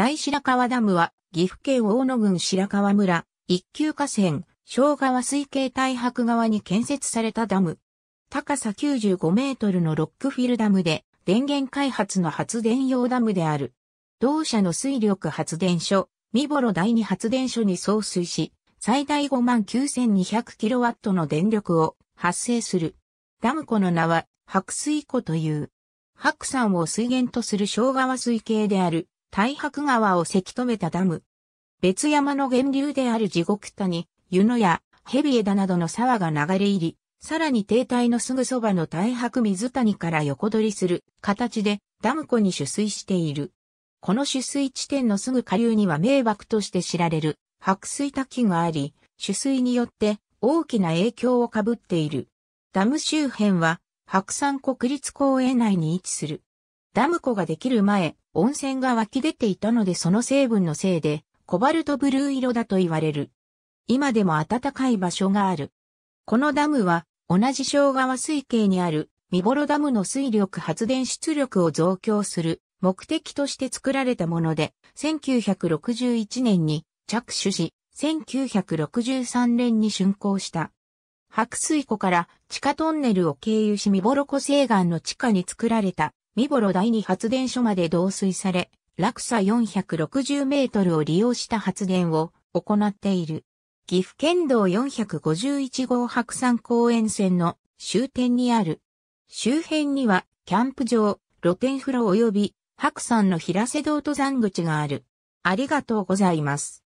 大白川ダムは、岐阜県大野郡白川村、一級河川、小川水系大白川に建設されたダム。高さ95メートルのロックフィルダムで、電源開発の発電用ダムである。同社の水力発電所、三幌第二発電所に送水し、最大5万 9200kW の電力を発生する。ダム湖の名は、白水湖という。白山を水源とする小川水系である。太白川をせき止めたダム。別山の源流である地獄谷、湯野や蛇枝などの沢が流れ入り、さらに停滞のすぐそばの太白水谷から横取りする形でダム湖に取水している。この取水地点のすぐ下流には迷惑として知られる白水滝があり、取水によって大きな影響をかぶっている。ダム周辺は白山国立公園内に位置する。ダム湖ができる前、温泉が湧き出ていたのでその成分のせいで、コバルトブルー色だと言われる。今でも暖かい場所がある。このダムは、同じ小川水系にある、ミボロダムの水力発電出力を増強する目的として作られたもので、1961年に着手し、1963年に竣工した。白水湖から地下トンネルを経由しミボロ湖西岸の地下に作られた三幌第二発電所まで導水され、落差460メートルを利用した発電を行っている。岐阜県道451号白山公園線の終点にある。周辺にはキャンプ場、露天風呂及び白山の平瀬道登山口がある。ありがとうございます。